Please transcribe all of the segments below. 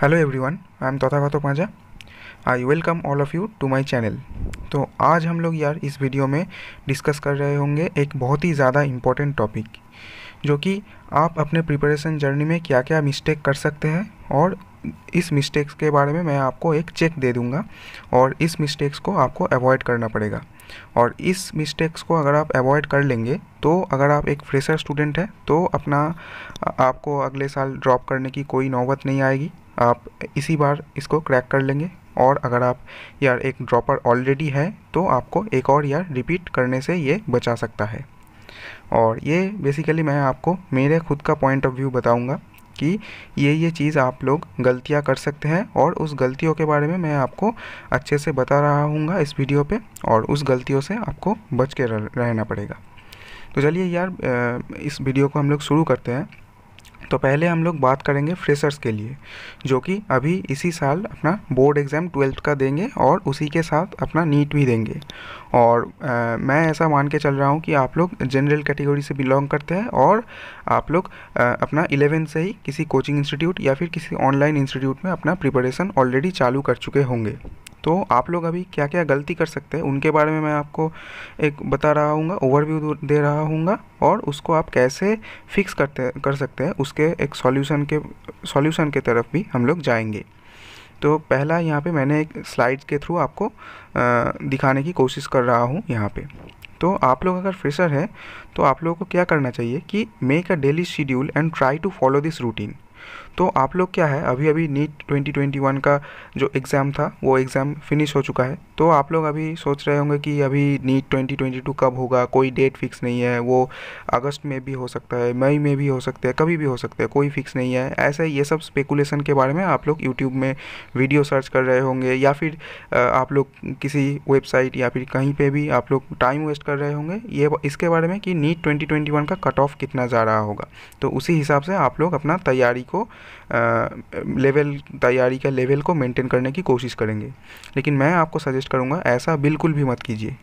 hello everyone I am Tathagata Panja I welcome all of you to my channel तो आज हम लोग यार इस वीडियो में डिस्कस कर रहे होंगे एक बहुत ही ज़्यादा इम्पोर्टेंट टॉपिक जो कि आप अपने प्रिपरेशन जर्नी में क्या क्या मिस्टेक कर सकते हैं और इस मिस्टेक्स के बारे में मैं आपको एक चेक दे दूँगा और इस मिस्टेक्स को आपको अवॉइड करना पड़ेगा और इस मिस्टेक्स को अगर आप अवॉइड कर लेंगे तो अगर आप एक फ्रेशर स्टूडेंट हैं तो अपना आपको अगले साल ड्रॉप करने की कोई नौबत नहीं आएगी आप इसी बार इसको क्रैक कर लेंगे और अगर आप यार एक ड्रॉपर ऑलरेडी है तो आपको एक और यार रिपीट करने से ये बचा सकता है और ये बेसिकली मैं आपको मेरे खुद का पॉइंट ऑफ व्यू बताऊंगा कि ये ये चीज़ आप लोग गलतियाँ कर सकते हैं और उस गलतियों के बारे में मैं आपको अच्छे से बता रहा हूँ इस वीडियो पर और उस गलतियों से आपको बच के रहना पड़ेगा तो चलिए यार इस वीडियो को हम लोग शुरू करते हैं तो पहले हम लोग बात करेंगे फ्रेशर्स के लिए जो कि अभी इसी साल अपना बोर्ड एग्ज़ाम ट्वेल्थ का देंगे और उसी के साथ अपना नीट भी देंगे और आ, मैं ऐसा मान के चल रहा हूँ कि आप लोग जनरल कैटेगरी से बिलोंग करते हैं और आप लोग आ, अपना इलेवेंथ से ही किसी कोचिंग इंस्टीट्यूट या फिर किसी ऑनलाइन इंस्टीट्यूट में अपना प्रिपरेशन ऑलरेडी चालू कर चुके होंगे तो आप लोग अभी क्या क्या गलती कर सकते हैं उनके बारे में मैं आपको एक बता रहा हूँ ओवरव्यू दे रहा हूँ और उसको आप कैसे फिक्स करते कर सकते हैं उसके एक सॉल्यूशन के सॉल्यूशन के तरफ भी हम लोग जाएंगे तो पहला यहाँ पे मैंने एक स्लाइड के थ्रू आपको दिखाने की कोशिश कर रहा हूँ यहाँ पे तो आप लोग अगर फ्रेशर है तो आप लोगों को क्या करना चाहिए कि make a daily schedule and try to follow this routine तो आप लोग क्या है अभी अभी नीट 2021 का जो एग्ज़ाम था वो एग्ज़ाम फिनिश हो चुका है तो आप लोग अभी सोच रहे होंगे कि अभी नीट 2022 कब होगा कोई डेट फिक्स नहीं है वो अगस्त में भी हो सकता है मई में भी हो सकता है कभी भी हो सकता है कोई फिक्स नहीं है ऐसे ये सब स्पेकुलेशन के बारे में आप लोग यूट्यूब में वीडियो सर्च कर रहे होंगे या फिर आप लोग किसी वेबसाइट या फिर कहीं पर भी आप लोग टाइम वेस्ट कर रहे होंगे ये इसके बारे में कि नीट ट्वेंटी का कट ऑफ कितना जा रहा होगा तो उसी हिसाब से आप लोग अपना तैयारी को लेवल तैयारी का लेवल को मेंटेन करने की कोशिश करेंगे लेकिन मैं आपको सजेस्ट करूँगा ऐसा बिल्कुल भी मत कीजिए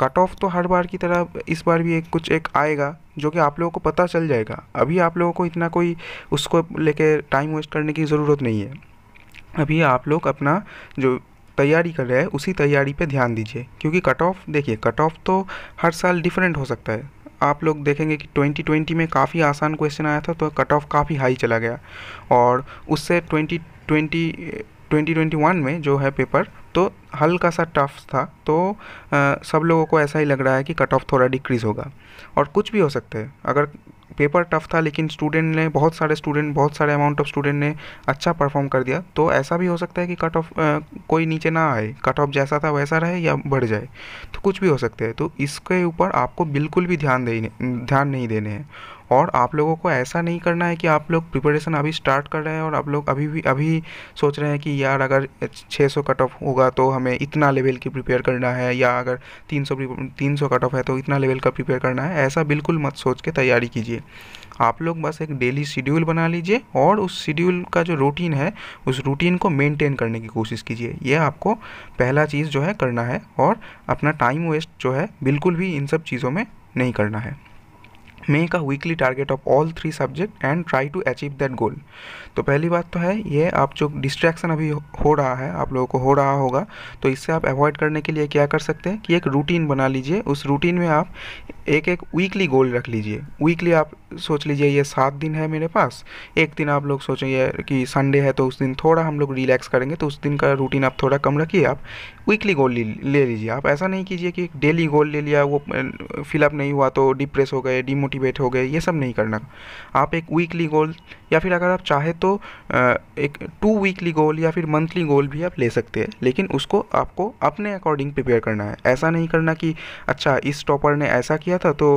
कट ऑफ तो हर बार की तरह इस बार भी एक कुछ एक आएगा जो कि आप लोगों को पता चल जाएगा अभी आप लोगों को इतना कोई उसको लेके टाइम वेस्ट करने की ज़रूरत नहीं है अभी आप लोग अपना जो तैयारी कर रहे हैं उसी तैयारी पे ध्यान दीजिए क्योंकि कट ऑफ देखिए कट ऑफ तो हर साल डिफरेंट हो सकता है आप लोग देखेंगे कि 2020 में काफ़ी आसान क्वेश्चन आया था तो कट ऑफ काफ़ी हाई चला गया और उससे 2020 2021 में जो है पेपर तो हल्का सा टफ था तो आ, सब लोगों को ऐसा ही लग रहा है कि कट ऑफ थोड़ा डिक्रीज़ होगा और कुछ भी हो सकता है अगर पेपर टफ था लेकिन स्टूडेंट ने बहुत सारे स्टूडेंट बहुत सारे अमाउंट ऑफ स्टूडेंट ने अच्छा परफॉर्म कर दिया तो ऐसा भी हो सकता है कि कट ऑफ कोई नीचे ना आए कट ऑफ जैसा था वैसा रहे या बढ़ जाए तो कुछ भी हो सकता है तो इसके ऊपर आपको बिल्कुल भी ध्यान दे ध्यान नहीं देने हैं और आप लोगों को ऐसा नहीं करना है कि आप लोग प्रिपरेशन अभी स्टार्ट कर रहे हैं और आप लोग अभी भी अभी सोच रहे हैं कि यार अगर 600 कट ऑफ होगा तो हमें इतना लेवल की प्रिपेयर करना है या अगर 300 सौ कट ऑफ है तो इतना लेवल का प्रिपेयर करना है ऐसा बिल्कुल मत सोच के तैयारी कीजिए आप लोग बस एक डेली शेड्यूल बना लीजिए और उस शेड्यूल का जो रूटीन है उस रूटीन को मेंटेन करने की कोशिश कीजिए यह आपको पहला चीज़ जो है करना है और अपना टाइम वेस्ट जो है बिल्कुल भी इन सब चीज़ों में नहीं करना है make a weekly target of all three subject and try to achieve that goal तो पहली बात तो है ये आप जो डिस्ट्रैक्शन अभी हो रहा है आप लोगों को हो रहा होगा तो इससे आप अवॉइड करने के लिए क्या कर सकते हैं कि एक रूटीन बना लीजिए उस रूटीन में आप एक एक वीकली गोल रख लीजिए वीकली आप सोच लीजिए ये सात दिन है मेरे पास एक दिन आप लोग सोचेंगे कि संडे है तो उस दिन थोड़ा हम लोग रिलैक्स करेंगे तो उस दिन का रूटीन आप थोड़ा कम रखिए आप क्विकली गोल ले लीजिए आप ऐसा नहीं कीजिए कि डेली गोल ले लिया वो फिलअप नहीं हुआ तो डिप्रेस हो गए डिमोटिवेट हो गए ये सब नहीं करना आप एक वीकली गोल या फिर अगर आप चाहे तो एक टू वीकली गोल या फिर मंथली गोल भी आप ले सकते हैं लेकिन उसको आपको अपने अकॉर्डिंग प्रिपेयर करना है ऐसा नहीं करना कि अच्छा इस टॉपर ने ऐसा किया था तो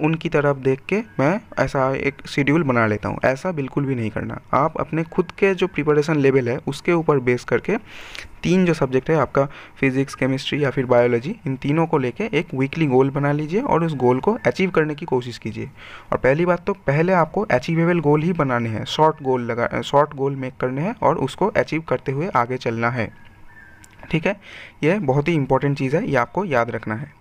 उनकी तरफ देख के मैं ऐसा एक शेड्यूल बना लेता हूँ ऐसा बिल्कुल भी नहीं करना आप अपने खुद के जो प्रिपरेशन लेवल है उसके ऊपर बेस करके तीन जो सब्जेक्ट है आपका फिजिक्स केमिस्ट्री या फिर बायोलॉजी इन तीनों को लेके एक वीकली गोल बना लीजिए और उस गोल को अचीव करने की कोशिश कीजिए और पहली बात तो पहले आपको अचीवेबल गोल ही बनाने हैं शॉर्ट गोल लगा शॉर्ट गोल मेक करने हैं और उसको अचीव करते हुए आगे चलना है ठीक है यह बहुत ही इंपॉर्टेंट चीज़ है ये आपको याद रखना है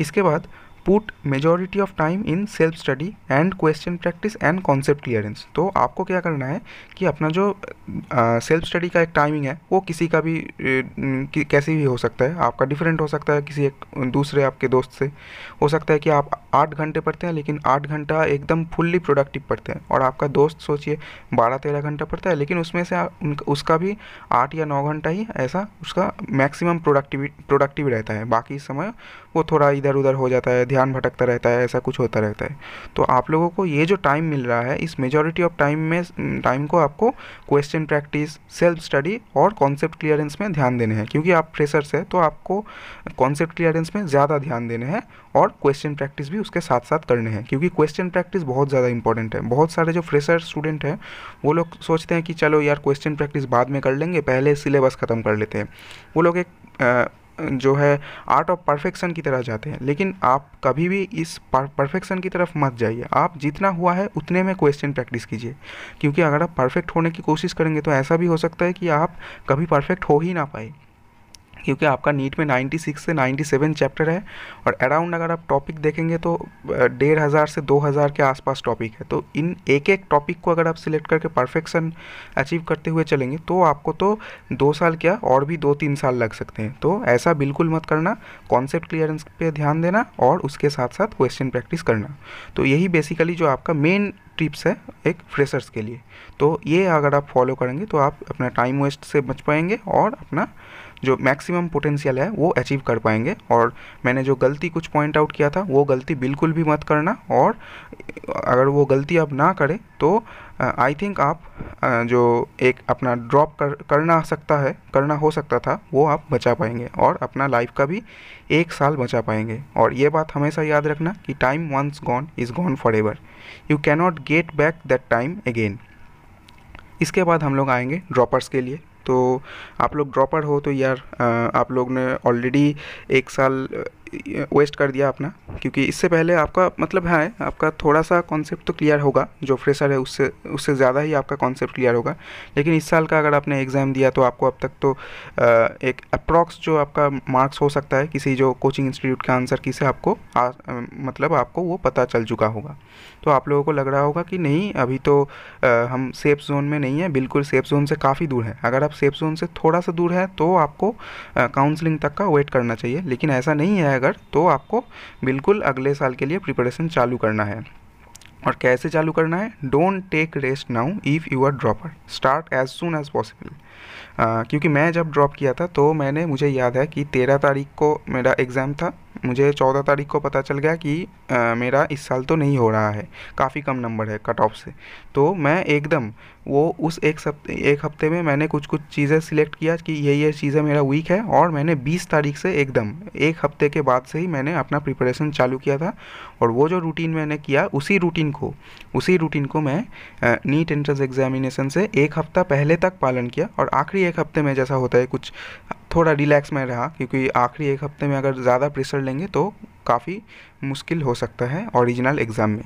इसके बाद put majority of time in self study and question practice and concept clearance तो आपको क्या करना है कि अपना जो सेल्फ स्टडी का एक टाइमिंग है वो किसी का भी uh, कैसे भी हो सकता है आपका डिफरेंट हो सकता है किसी एक दूसरे आपके दोस्त से हो सकता है कि आप आठ घंटे पढ़ते हैं लेकिन आठ घंटा एकदम फुल्ली प्रोडक्टिव पढ़ते हैं और आपका दोस्त सोचिए बारह तेरह घंटा पढ़ता है लेकिन उसमें से उन, उसका भी आठ या नौ घंटा ही ऐसा उसका मैक्सिमम प्रोडक्टिव प्रोडक्टिव रहता है बाकी समय वो थोड़ा इधर उधर हो जाता है ध्यान भटकता रहता है ऐसा कुछ होता रहता है तो आप लोगों को ये जो टाइम मिल रहा है इस मेजोरिटी ऑफ टाइम में टाइम को आपको क्वेश्चन प्रैक्टिस सेल्फ स्टडी और कॉन्सेप्ट क्लियरेंस में ध्यान देने हैं क्योंकि आप फ्रेशर्स हैं तो आपको कॉन्सेप्ट क्लियरेंस में ज़्यादा ध्यान देने हैं और क्वेश्चन प्रैक्टिस भी उसके साथ साथ करने हैं क्योंकि क्वेश्चन प्रैक्टिस बहुत ज़्यादा इंपॉर्टेंट है बहुत सारे जो फ्रेशर स्टूडेंट हैं वो लोग सोचते हैं कि चलो यार क्वेश्चन प्रैक्टिस बाद में कर लेंगे पहले सिलेबस ख़त्म कर लेते हैं वो लोग एक जो है आर्ट ऑफ परफेक्शन की तरह जाते हैं लेकिन आप कभी भी इस परफेक्शन की तरफ मत जाइए आप जितना हुआ है उतने में क्वेश्चन प्रैक्टिस कीजिए क्योंकि अगर आप परफेक्ट होने की कोशिश करेंगे तो ऐसा भी हो सकता है कि आप कभी परफेक्ट हो ही ना पाए क्योंकि आपका नीट में 96 से 97 चैप्टर है और अराउंड अगर आप टॉपिक देखेंगे तो डेढ़ हज़ार से दो हज़ार के आसपास टॉपिक है तो इन एक एक टॉपिक को अगर आप सिलेक्ट करके परफेक्शन अचीव करते हुए चलेंगे तो आपको तो दो साल क्या और भी दो तीन साल लग सकते हैं तो ऐसा बिल्कुल मत करना कॉन्सेप्ट क्लियरेंस पर ध्यान देना और उसके साथ साथ क्वेश्चन प्रैक्टिस करना तो यही बेसिकली जो आपका मेन टिप्स है एक फ्रेशर्स के लिए तो ये अगर आप फॉलो करेंगे तो आप अपना टाइम वेस्ट से बच पाएंगे और अपना जो मैक्सिमम पोटेंशियल है वो अचीव कर पाएंगे और मैंने जो गलती कुछ पॉइंट आउट किया था वो गलती बिल्कुल भी मत करना और अगर वो गलती आप ना करें तो आई uh, थिंक आप uh, जो एक अपना ड्रॉप कर करना सकता है करना हो सकता था वो आप बचा पाएंगे और अपना लाइफ का भी एक साल बचा पाएंगे और ये बात हमेशा याद रखना कि time once gone is gone forever you cannot get back that time again इसके बाद हम लोग आएंगे ड्रॉपर्स के लिए तो आप लोग ड्रॉपर हो तो यार आप लोग ने ऑलरेडी एक साल वेस्ट कर दिया अपना क्योंकि इससे पहले आपका मतलब है आपका थोड़ा सा कॉन्सेप्ट तो क्लियर होगा जो फ्रेशर है उससे उससे ज़्यादा ही आपका कॉन्सेप्ट क्लियर होगा लेकिन इस साल का अगर आपने एग्ज़ाम दिया तो आपको अब तक तो एक अप्रॉक्स जो आपका मार्क्स हो सकता है किसी जो कोचिंग इंस्टीट्यूट का आंसर किसे आपको आ, मतलब आपको वो पता चल चुका होगा तो आप लोगों को लग रहा होगा कि नहीं अभी तो आ, हम सेफ जोन में नहीं है बिल्कुल सेफ जोन से काफ़ी दूर है अगर आप सेफ जोन से थोड़ा सा दूर है तो आपको काउंसलिंग तक का वेट करना चाहिए लेकिन ऐसा नहीं है है अगर तो आपको बिल्कुल अगले साल के लिए प्रिपरेशन चालू करना है और कैसे चालू करना है don't take rest now if you are dropper start as soon as possible ah, क्योंकि मैं जब ड्रॉप किया था तो मैंने मुझे याद है कि तेरह तारीख को मेरा एग्ज़ाम था मुझे चौदह तारीख को पता चल गया कि आ, मेरा इस साल तो नहीं हो रहा है काफ़ी कम नंबर है कट ऑफ से तो मैं एकदम वो उस एक सप्ते एक हफ्ते में मैंने कुछ कुछ चीज़ें सिलेक्ट किया कि ये ये चीज़ें मेरा वीक है और मैंने बीस तारीख से एकदम एक हफ्ते के बाद से ही मैंने अपना प्रिपरेशन चालू किया था और वो जो रूटीन मैंने किया उसी रूटीन को उसी रूटीन को मैं नीट एंट्रेंस एग्जामिनेशन से एक हफ्ता पहले तक पालन किया और और आखिरी एक हफ्ते में जैसा होता है कुछ थोड़ा रिलैक्स में रहा क्योंकि आखिरी एक हफ्ते में अगर ज़्यादा प्रेशर लेंगे तो काफ़ी मुश्किल हो सकता है ओरिजिनल एग्ज़ाम में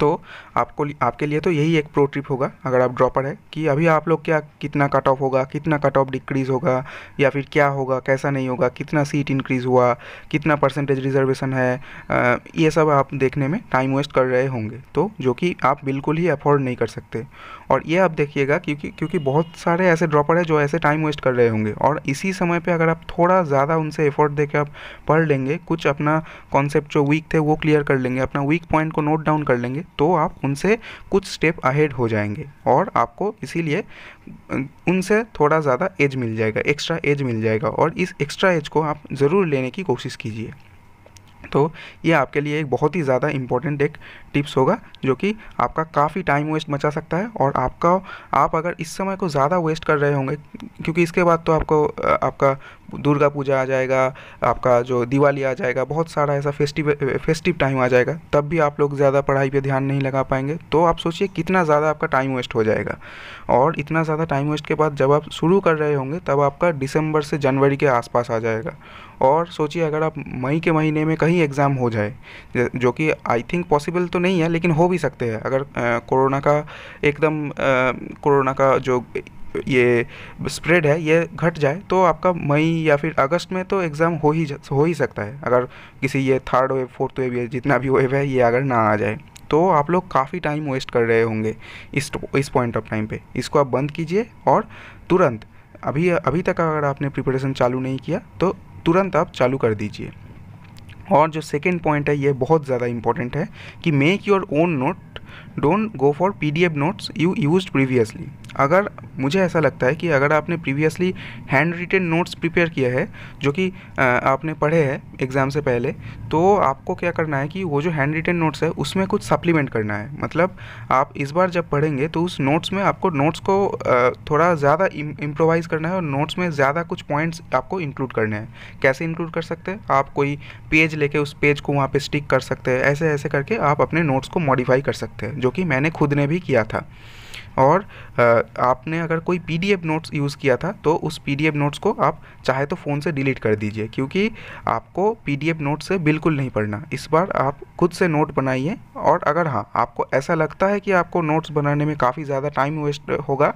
तो आपको आपके लिए तो यही एक प्रो ट्रिप होगा अगर आप ड्रॉपर है कि अभी आप लोग क्या कितना कट ऑफ होगा कितना कट ऑफ डिक्रीज़ होगा या फिर क्या होगा कैसा नहीं होगा कितना सीट इंक्रीज़ हुआ कितना परसेंटेज रिजर्वेशन है आ, ये सब आप देखने में टाइम वेस्ट कर रहे होंगे तो जो कि आप बिल्कुल ही अफोर्ड नहीं कर सकते और ये आप देखिएगा क्योंकि क्योंकि बहुत सारे ऐसे ड्रॉपर है जो ऐसे टाइम वेस्ट कर रहे होंगे और इसी समय पे अगर आप थोड़ा ज़्यादा उनसे एफर्ट देकर आप पढ़ लेंगे कुछ अपना कॉन्सेप्ट जो वीक थे वो क्लियर कर लेंगे अपना वीक पॉइंट को नोट डाउन कर लेंगे तो आप उनसे कुछ स्टेप अहेड हो जाएंगे और आपको इसीलिए उनसे थोड़ा ज़्यादा एज मिल जाएगा एक्स्ट्रा एज मिल जाएगा और इस एक्स्ट्रा एज को आप ज़रूर लेने की कोशिश कीजिए तो ये आपके लिए एक बहुत ही ज़्यादा इम्पोर्टेंट एक टिप्स होगा जो कि आपका काफ़ी टाइम वेस्ट मचा सकता है और आपका आप अगर इस समय को ज़्यादा वेस्ट कर रहे होंगे क्योंकि इसके बाद तो आपको आपका दुर्गा पूजा आ जाएगा आपका जो दिवाली आ जाएगा बहुत सारा ऐसा फेस्टिव फेस्टिव टाइम आ जाएगा तब भी आप लोग ज़्यादा पढ़ाई पे ध्यान नहीं लगा पाएंगे तो आप सोचिए कितना ज़्यादा आपका टाइम वेस्ट हो जाएगा और इतना ज़्यादा टाइम वेस्ट के बाद जब आप शुरू कर रहे होंगे तब आपका दिसंबर से जनवरी के आसपास आ जाएगा और सोचिए अगर आप मई के महीने में कहीं एग्ज़ाम हो जाए जो कि आई थिंक पॉसिबल तो नहीं है लेकिन हो भी सकते हैं अगर कोरोना का एकदम कोरोना का जो ये स्प्रेड है ये घट जाए तो आपका मई या फिर अगस्त में तो एग्ज़ाम हो ही हो ही सकता है अगर किसी ये थर्ड वेव फोर्थ वेव या जितना भी वेव है ये अगर ना आ जाए तो आप लोग काफ़ी टाइम वेस्ट कर रहे होंगे इस इस पॉइंट ऑफ टाइम पे इसको आप बंद कीजिए और तुरंत अभी अभी तक अगर आपने प्रिपरेशन चालू नहीं किया तो तुरंत आप चालू कर दीजिए और जो सेकेंड पॉइंट है ये बहुत ज़्यादा इंपॉर्टेंट है कि make your own note don't go for P D F notes you use previously अगर मुझे ऐसा लगता है कि अगर आपने previously hand written notes prepare किया है जो कि आपने पढ़े हैं एग्ज़ाम से पहले तो आपको क्या करना है कि वो जो हैंड रिटेन नोट्स है उसमें कुछ सप्लीमेंट करना है मतलब आप इस बार जब पढ़ेंगे तो उस नोट्स में आपको नोट्स को थोड़ा ज़्यादा इम्प्रोवाइज़ करना है और नोट्स में ज़्यादा कुछ पॉइंट्स आपको इंक्लूड करने हैं कैसे इंक्लूड कर सकते हैं आप कोई पेज लेके उस पेज को वहाँ पे स्टिक कर सकते हैं ऐसे ऐसे करके आप अपने नोट्स को मॉडिफाई कर सकते हैं जो कि मैंने खुद ने भी किया था और आपने अगर कोई पी नोट्स यूज़ किया था तो उस पी नोट्स को आप चाहे तो फ़ोन से डिलीट कर दीजिए क्योंकि आपको पी नोट्स से बिल्कुल नहीं पढ़ना इस बार आप खुद से नोट बनाइए और अगर हाँ आपको ऐसा लगता है कि आपको नोट्स बनाने में काफ़ी ज़्यादा टाइम वेस्ट होगा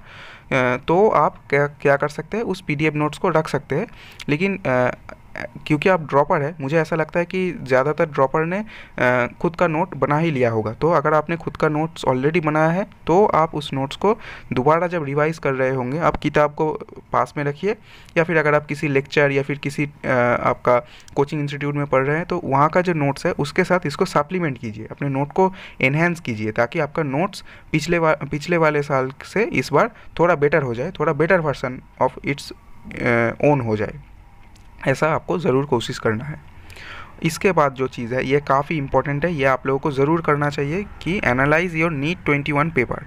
तो आप क्या क्या कर सकते हैं उस पी नोट्स को रख सकते हैं लेकिन क्योंकि आप ड्रॉपर है मुझे ऐसा लगता है कि ज़्यादातर ड्रॉपर ने खुद का नोट बना ही लिया होगा तो अगर आपने खुद का नोट्स ऑलरेडी बनाया है तो आप उस नोट्स को दोबारा जब रिवाइज़ कर रहे होंगे आप किताब को पास में रखिए या फिर अगर आप किसी लेक्चर या फिर किसी आपका कोचिंग इंस्टीट्यूट में पढ़ रहे हैं तो वहाँ का जो नोट्स है उसके साथ इसको सप्लीमेंट कीजिए अपने नोट को एनहेंस कीजिए ताकि आपका नोट्स पिछले वा, पिछले वाले साल से इस बार थोड़ा बेटर हो जाए थोड़ा better version of its own हो जाए ऐसा आपको ज़रूर कोशिश करना है इसके बाद जो चीज़ है ये काफ़ी इंपॉर्टेंट है ये आप लोगों को ज़रूर करना चाहिए कि analyse your NEET twenty one paper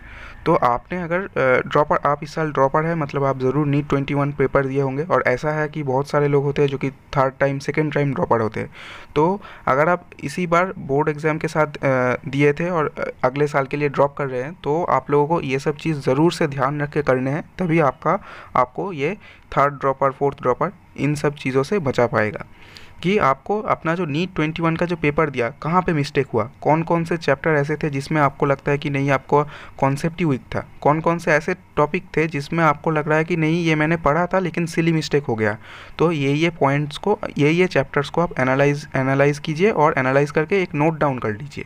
तो आपने अगर ड्रॉपर आप इस साल ड्रॉपर है मतलब आप ज़रूर नीट ट्वेंटी वन पेपर दिए होंगे और ऐसा है कि बहुत सारे लोग होते हैं जो कि third time second time dropper होते हैं तो अगर आप इसी बार बोर्ड एग्ज़ाम के साथ दिए थे और अगले साल के लिए ड्रॉप कर रहे हैं तो आप लोगों को ये सब चीज़ ज़रूर से ध्यान रख के करने हैं तभी आपका आपको ये थर्ड ड्रॉपर फोर्थ ड्रॉपर इन सब चीज़ों से बचा पाएगा कि आपको अपना जो नीट ट्वेंटी वन का जो पेपर दिया कहाँ पे मिस्टेक हुआ कौन कौन से चैप्टर ऐसे थे जिसमें आपको लगता है कि नहीं आपको कॉन्सेप्ट ही वीक था कौन कौन से ऐसे टॉपिक थे जिसमें आपको लग रहा है कि नहीं ये मैंने पढ़ा था लेकिन सिली मिस्टेक हो गया तो ये ये पॉइंट्स को ये ये चैप्टर्स को आप एनालाइज एनालाइज कीजिए और एनालाइज करके एक नोट डाउन कर लीजिए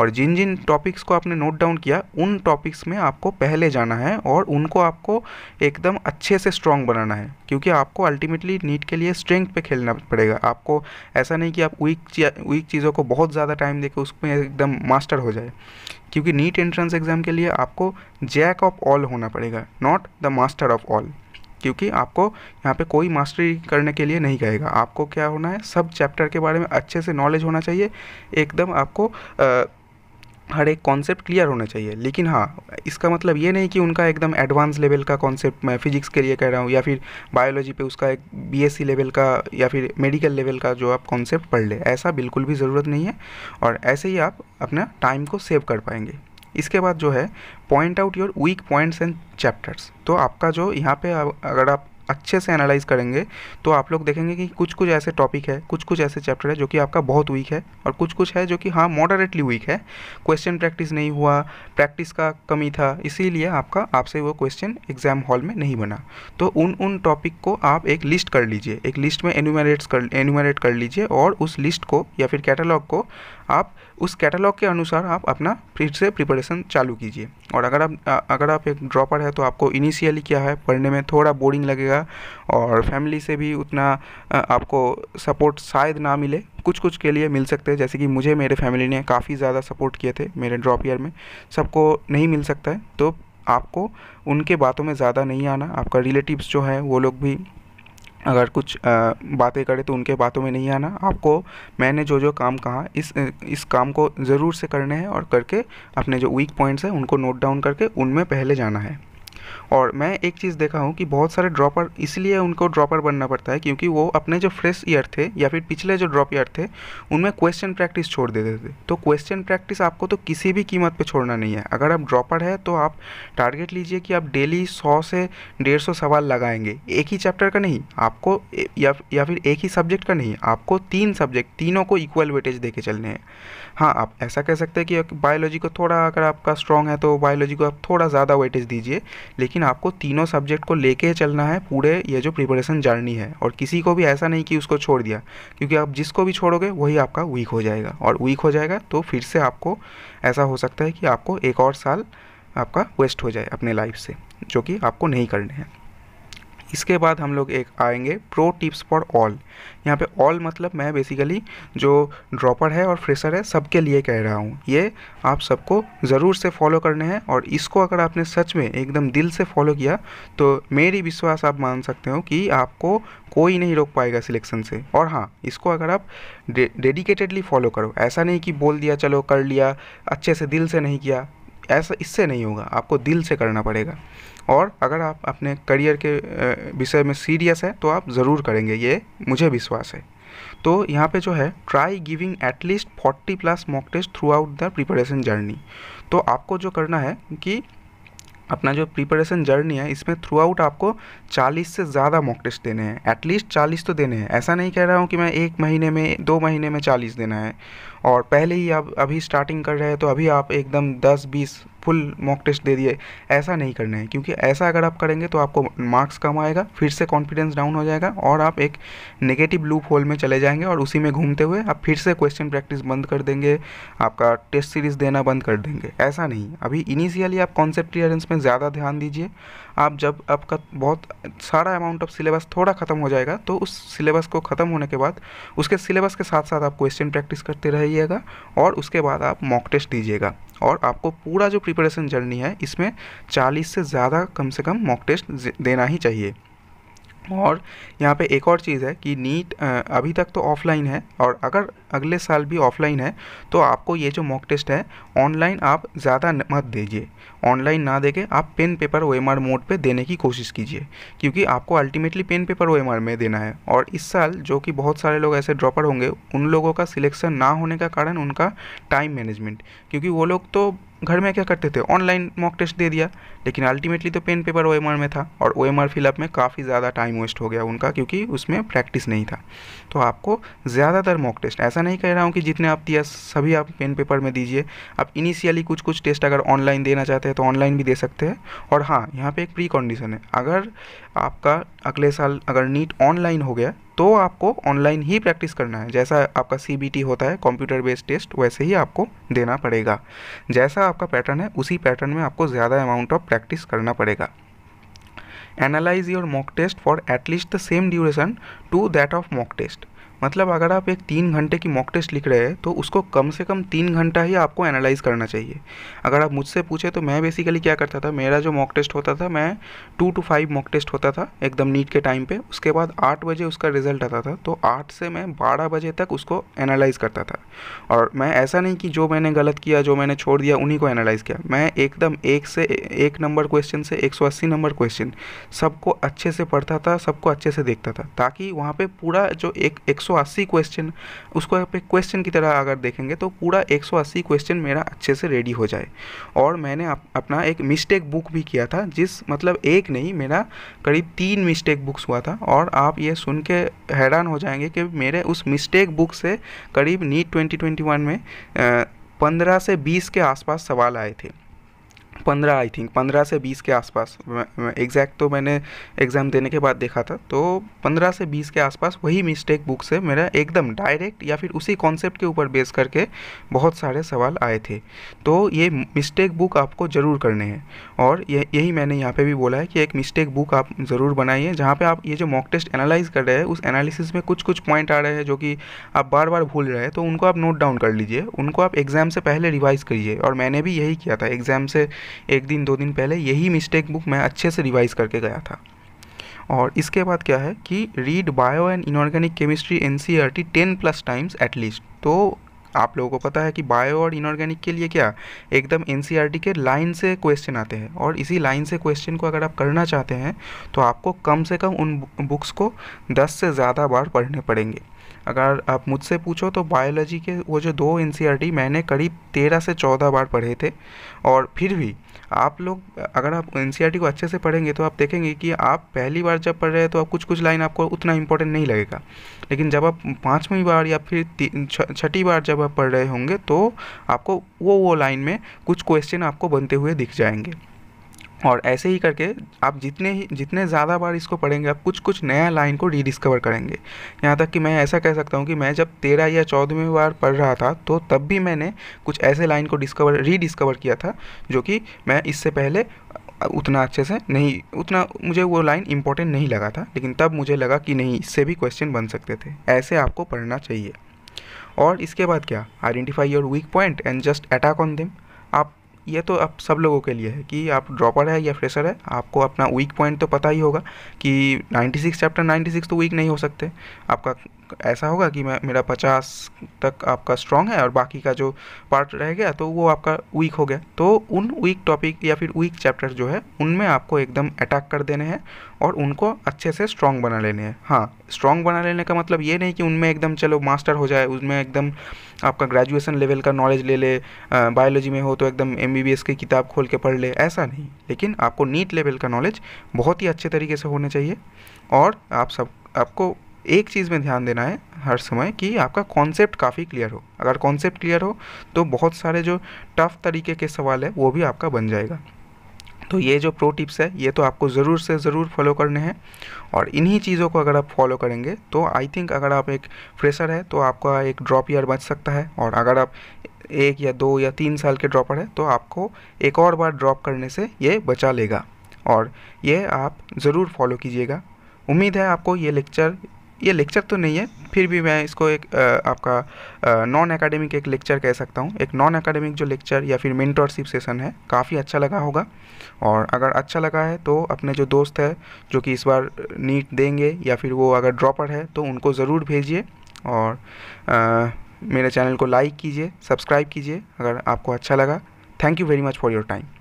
और जिन जिन टॉपिक्स को आपने नोट डाउन किया उन टॉपिक्स में आपको पहले जाना है और उनको आपको एकदम अच्छे से स्ट्रांग बनाना है क्योंकि आपको अल्टीमेटली नीट के लिए स्ट्रेंथ पे खेलना पड़ेगा आपको ऐसा नहीं कि आप वीक वीक चीज़ों को बहुत ज़्यादा टाइम देकर उसमें एकदम मास्टर हो जाए क्योंकि नीट एंट्रेंस एग्ज़ाम के लिए आपको जैक ऑफ ऑल होना पड़ेगा not the master of all क्योंकि आपको यहाँ पे कोई मास्टरी करने के लिए नहीं कहेगा आपको क्या होना है सब चैप्टर के बारे में अच्छे से नॉलेज होना चाहिए एकदम आपको आ, हर एक कॉन्सेप्ट क्लियर होना चाहिए लेकिन हाँ इसका मतलब ये नहीं कि उनका एकदम एडवांस लेवल का कॉन्सेप्ट मैं फिजिक्स के लिए कह रहा हूँ या फिर बायोलॉजी पे उसका एक बीएससी लेवल का या फिर मेडिकल लेवल का जो आप कॉन्सेप्ट पढ़ ले ऐसा बिल्कुल भी ज़रूरत नहीं है और ऐसे ही आप अपना टाइम को सेव कर पाएंगे इसके बाद जो है point out your weak points and chapters तो आपका जो यहाँ पे अगर आप अच्छे से एनालाइज करेंगे तो आप लोग देखेंगे कि कुछ कुछ ऐसे टॉपिक है कुछ कुछ ऐसे चैप्टर है जो कि आपका बहुत वीक है और कुछ कुछ है जो कि हाँ मॉडरेटली वीक है क्वेश्चन प्रैक्टिस नहीं हुआ प्रैक्टिस का कमी था इसीलिए आपका आपसे वो क्वेश्चन एग्जाम हॉल में नहीं बना तो उन उन टॉपिक को आप एक लिस्ट कर लीजिए एक लिस्ट में एन्यूमरेट्स कर एन्यूमरेट कर लीजिए और उस लिस्ट को या फिर कैटलॉग को आप उस कैटलॉग के अनुसार आप अपना फिर से प्रिपरेशन चालू कीजिए और अगर आप अगर आप एक ड्रॉपर है तो आपको इनिशियली क्या है पढ़ने में थोड़ा बोरिंग लगेगा और फैमिली से भी उतना आपको सपोर्ट शायद ना मिले कुछ कुछ के लिए मिल सकते हैं जैसे कि मुझे मेरे फैमिली ने काफ़ी ज़्यादा सपोर्ट किए थे मेरे ड्रॉप ईयर में सबको नहीं मिल सकता है तो आपको उनके बातों में ज़्यादा नहीं आना आपका रिलेटिव्स जो है वो लोग भी अगर कुछ बातें करें तो उनके बातों में नहीं आना आपको मैंने जो जो काम कहा इस इस काम को ज़रूर से करने हैं और करके अपने जो वीक पॉइंट्स हैं उनको नोट डाउन करके उनमें पहले जाना है और मैं एक चीज़ देखा हूँ कि बहुत सारे ड्रॉपर इसलिए उनको ड्रॉपर बनना पड़ता है क्योंकि वो अपने जो फ्रेश ईयर थे या फिर पिछले जो ड्रॉप ईयर थे उनमें क्वेश्चन प्रैक्टिस छोड़ देते थे तो क्वेश्चन प्रैक्टिस आपको तो किसी भी कीमत पर छोड़ना नहीं है अगर आप ड्रॉपर है तो आप टारगेट लीजिए कि आप डेली सौ से डेढ़ सौ सवाल लगाएंगे एक ही चैप्टर का नहीं आपको या या फिर एक ही सब्जेक्ट का नहीं आपको तीन सब्जेक्ट तीनों को इक्वल वेटेज दे के चलने हैं हाँ आप ऐसा कह सकते हैं कि बायोलॉजी को थोड़ा अगर आपका स्ट्रॉन्ग है तो बायोलॉजी को आप थोड़ा ज़्यादा वेटेज दीजिए लेकिन लेकिन आपको तीनों सब्जेक्ट को लेके चलना है पूरे ये जो प्रिपरेशन जर्नी है और किसी को भी ऐसा नहीं कि उसको छोड़ दिया क्योंकि आप जिसको भी छोड़ोगे वही आपका वीक हो जाएगा और वीक हो जाएगा तो फिर से आपको ऐसा हो सकता है कि आपको एक और साल आपका वेस्ट हो जाए अपने लाइफ से जो कि आपको नहीं करने हैं इसके बाद हम लोग एक आएंगे प्रो टिप्स फॉर ऑल यहाँ पे ऑल मतलब मैं बेसिकली जो ड्रॉपर है और फ्रेशर है सबके लिए कह रहा हूँ ये आप सबको ज़रूर से फॉलो करने हैं और इसको अगर आपने सच में एकदम दिल से फॉलो किया तो मेरी विश्वास आप मान सकते हो कि आपको कोई नहीं रोक पाएगा सिलेक्शन से और हाँ इसको अगर आप डेडिकेटेडली फॉलो करो ऐसा नहीं कि बोल दिया चलो कर लिया अच्छे से दिल से नहीं किया ऐसा इससे नहीं होगा आपको दिल से करना पड़ेगा और अगर आप अपने करियर के विषय में सीरियस है तो आप ज़रूर करेंगे ये मुझे विश्वास है तो यहाँ पे जो है try giving at least forty plus mock test throughout the preparation journey तो आपको जो करना है कि अपना जो प्रिपरेशन जर्नी है इसमें थ्रू आउट आपको 40 से ज़्यादा मॉक टेस्ट देने हैं एटलीस्ट 40 तो देने हैं ऐसा नहीं कह रहा हूँ कि मैं एक महीने में दो महीने में 40 देना है और पहले ही आप अभी स्टार्टिंग कर रहे हैं तो अभी आप एकदम दस बीस फुल मॉक टेस्ट दे दिए ऐसा नहीं करना है क्योंकि ऐसा अगर आप करेंगे तो आपको मार्क्स कम आएगा फिर से कॉन्फिडेंस डाउन हो जाएगा और आप एक नेगेटिव लूप होल में चले जाएंगे और उसी में घूमते हुए आप फिर से क्वेश्चन प्रैक्टिस बंद कर देंगे आपका टेस्ट सीरीज़ देना बंद कर देंगे ऐसा नहीं अभी इनिशियली आप कॉन्सेप्ट क्लियरेंस में ज़्यादा ध्यान दीजिए आप जब आपका बहुत सारा अमाउंट ऑफ सिलेबस थोड़ा ख़त्म हो जाएगा तो उस सिलेबस को ख़त्म होने के बाद उसके सिलेबस के साथ साथ आप क्वेश्चन प्रैक्टिस करते रहिएगा और उसके बाद आप मॉक टेस्ट दीजिएगा और आपको पूरा जो प्रिपरेशन जर्नी है इसमें चालीस से ज़्यादा कम से कम मॉक टेस्ट देना ही चाहिए और यहाँ पे एक और चीज़ है कि नीट अभी तक तो ऑफलाइन है और अगर अगले साल भी ऑफलाइन है तो आपको ये जो मॉक टेस्ट है ऑनलाइन आप ज़्यादा मत दीजिए ऑनलाइन ना देके आप पेन पेपर ओ मोड पे देने की कोशिश कीजिए क्योंकि आपको अल्टीमेटली पेन पेपर ओ में देना है और इस साल जो कि बहुत सारे लोग ऐसे ड्रॉपर होंगे उन लोगों का सिलेक्शन ना होने का कारण उनका टाइम मैनेजमेंट क्योंकि वो लोग तो घर में क्या करते थे ऑनलाइन मॉक टेस्ट दे दिया लेकिन अल्टीमेटली तो पेन पेपर ओ में था और ओ एम फिलअप में काफ़ी ज़्यादा टाइम वेस्ट हो गया उनका क्योंकि उसमें प्रैक्टिस नहीं था तो आपको ज़्यादातर मॉक टेस्ट ऐसा नहीं कह रहा हूँ कि जितने आप दिया सभी आप पेन पेपर में दीजिए आप इनिशियली कुछ कुछ टेस्ट अगर ऑनलाइन देना चाहते हैं तो ऑनलाइन भी दे सकते हैं और हाँ यहाँ पर एक प्री कंडीशन है अगर आपका अगले साल अगर नीट ऑनलाइन हो गया तो आपको ऑनलाइन ही प्रैक्टिस करना है जैसा आपका सी होता है कंप्यूटर बेस्ड टेस्ट वैसे ही आपको देना पड़ेगा जैसा आपका पैटर्न है उसी पैटर्न में आपको ज़्यादा अमाउंट ऑफ प्रैक्टिस करना पड़ेगा analyse your mock test for at least the same duration to that of mock test मतलब अगर आप एक तीन घंटे की मॉक टेस्ट लिख रहे हैं तो उसको कम से कम तीन घंटा ही आपको एनालाइज़ करना चाहिए अगर आप मुझसे पूछे तो मैं बेसिकली क्या करता था मेरा जो मॉक टेस्ट होता था मैं two to five mock test होता था एकदम नीट के टाइम पे उसके बाद आठ बजे उसका रिजल्ट आता था तो आठ से मैं बारह बजे तक उसको एनालाइज़ करता था और मैं ऐसा नहीं कि जो मैंने गलत किया जो मैंने छोड़ दिया उन्हीं को एनालाइज़ किया मैं एकदम एक से एक नंबर क्वेश्चन से एक सौ अस्सी नंबर क्वेश्चन सबको अच्छे से पढ़ता था सबको अच्छे से देखता था ताकि वहाँ पर पूरा जो एक एक 180 क्वेश्चन उसको आप एक क्वेश्चन की तरह अगर देखेंगे तो पूरा 180 क्वेश्चन मेरा अच्छे से रेडी हो जाए और मैंने अप, अपना एक मिस्टेक बुक भी किया था जिस मतलब एक नहीं मेरा करीब तीन मिस्टेक बुक्स हुआ था और आप ये सुन के हैरान हो जाएंगे कि मेरे उस मिस्टेक बुक से करीब नीट ट्वेंटी में पंद्रह से बीस के आसपास सवाल आए थे पंद्रह आई थिंक पंद्रह से बीस के आसपास एग्जैक्ट तो मैंने एग्ज़ाम देने के बाद देखा था तो पंद्रह से बीस के आसपास वही मिस्टेक बुक से मेरा एकदम डायरेक्ट या फिर उसी कॉन्सेप्ट के ऊपर बेस करके बहुत सारे सवाल आए थे तो ये मिस्टेक बुक आपको ज़रूर करने हैं और ये यही मैंने यहाँ पे भी बोला है कि एक मिस्टेक बुक आप ज़रूर बनाइए जहाँ पर आप ये जो मॉक टेस्ट एनालाइज कर रहे हैं उस एनालिसिस में कुछ कुछ पॉइंट आ रहे हैं जो कि आप बार बार भूल रहे हैं तो उनको आप नोट डाउन कर लीजिए उनको आप एग्ज़ाम से पहले रिवाइज़ करिए और मैंने भी यही किया था एग्ज़ाम से एक दिन दो दिन पहले यही मिस्टेक बुक मैं अच्छे से रिवाइज़ करके गया था और इसके बाद क्या है कि read bio and inorganic chemistry N C R T ten plus times at least तो आप लोगों को पता है कि बायो और इनऑर्गेनिक के लिए क्या एकदम एन सी आर टी के लाइन से क्वेश्चन आते हैं और इसी लाइन से क्वेश्चन को अगर आप करना चाहते हैं तो आपको कम से कम उन बुक्स को दस से ज़्यादा बार पढ़ने पड़ेंगे अगर आप मुझसे पूछो तो बायोलॉजी के वो जो दो एन मैंने करीब तेरह से चौदह बार पढ़े थे और फिर भी आप लोग अगर आप एन को अच्छे से पढ़ेंगे तो आप देखेंगे कि आप पहली बार जब पढ़ रहे हैं तो आप कुछ कुछ लाइन आपको उतना इंपॉर्टेंट नहीं लगेगा लेकिन जब आप पाँचवीं बार या फिर छठी बार जब आप पढ़ रहे होंगे तो आपको वो वो लाइन में कुछ क्वेश्चन आपको बनते हुए दिख जाएंगे और ऐसे ही करके आप जितने ही जितने ज़्यादा बार इसको पढ़ेंगे आप कुछ कुछ नया लाइन को रीडिस्कवर करेंगे यहाँ तक कि मैं ऐसा कह सकता हूँ कि मैं जब तेरह या चौदहवीं बार पढ़ रहा था तो तब भी मैंने कुछ ऐसे लाइन को डिस्कवर रीडिस्कवर किया था जो कि मैं इससे पहले उतना अच्छे से नहीं उतना मुझे वो लाइन इंपॉर्टेंट नहीं लगा था लेकिन तब मुझे लगा कि नहीं इससे भी क्वेश्चन बन सकते थे ऐसे आपको पढ़ना चाहिए और इसके बाद क्या identify your weak point and just attack on them आप ये तो आप सब लोगों के लिए है कि आप ड्रॉपर है या फ्रेशर है आपको अपना वीक पॉइंट तो पता ही होगा कि 96 चैप्टर 96 तो वीक नहीं हो सकते आपका ऐसा होगा कि मैं मेरा पचास तक आपका स्ट्रॉन्ग है और बाकी का जो पार्ट रह गया तो वो आपका वीक हो गया तो उन वीक टॉपिक या फिर वीक चैप्टर जो है उनमें आपको एकदम अटैक कर देने हैं और उनको अच्छे से स्ट्रॉन्ग बना लेने हैं हाँ स्ट्रॉन्ग बना लेने का मतलब ये नहीं कि उनमें एकदम चलो मास्टर हो जाए उसमें एकदम आपका ग्रेजुएसन लेवल का नॉलेज ले ले बायोलॉजी में हो तो एकदम एम की किताब खोल के पढ़ ले ऐसा नहीं लेकिन आपको नीट लेवल का नॉलेज बहुत ही अच्छे तरीके से होने चाहिए और आप सब आपको एक चीज़ में ध्यान देना है हर समय कि आपका कॉन्सेप्ट काफ़ी क्लियर हो अगर कॉन्सेप्ट क्लियर हो तो बहुत सारे जो टफ तरीके के सवाल है वो भी आपका बन जाएगा तो ये जो प्रो टिप्स है ये तो आपको ज़रूर से ज़रूर फॉलो करने हैं और इन्हीं चीज़ों को अगर आप फॉलो करेंगे तो आई थिंक अगर आप एक फ्रेशर है तो आपका एक ड्रॉप ईयर बच सकता है और अगर आप एक या दो या तीन साल के ड्रॉपर है तो आपको एक और बार ड्रॉप करने से ये बचा लेगा और ये आप ज़रूर फॉलो कीजिएगा उम्मीद है आपको ये लेक्चर ये लेक्चर तो नहीं है फिर भी मैं इसको एक आ, आपका नॉन एकेडमिक एक लेक्चर कह सकता हूँ एक नॉन एकेडमिक जो लेक्चर या फिर मेंटरशिप सेशन है काफ़ी अच्छा लगा होगा और अगर अच्छा लगा है तो अपने जो दोस्त है जो कि इस बार नीट देंगे या फिर वो अगर ड्रॉपर है तो उनको ज़रूर भेजिए और आ, मेरे चैनल को लाइक कीजिए सब्सक्राइब कीजिए अगर आपको अच्छा लगा thank you very much for your time